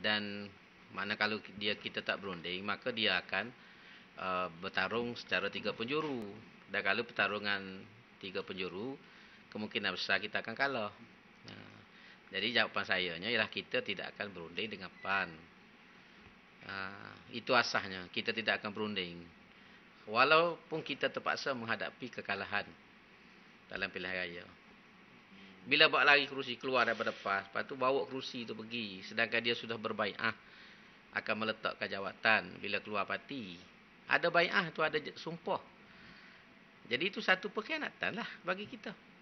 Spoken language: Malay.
dan mana kalau dia kita tak berunding maka dia akan uh, bertarung secara tiga penjuru dan kalau pertarungan tiga penjuru kemungkinan besar kita akan kalah. Nah, jadi jawapan saya nya ialah kita tidak akan berunding dengan PAN. Uh, itu asasnya. kita tidak akan berunding. Walaupun kita terpaksa menghadapi kekalahan dalam pilihan raya bila bawa lari kerusi keluar daripada PAS lepas tu bawa kerusi tu pergi sedangkan dia sudah berbaikah akan meletakkan jawatan bila keluar parti ada baikah tu ada sumpah jadi itu satu perkhianatan lah bagi kita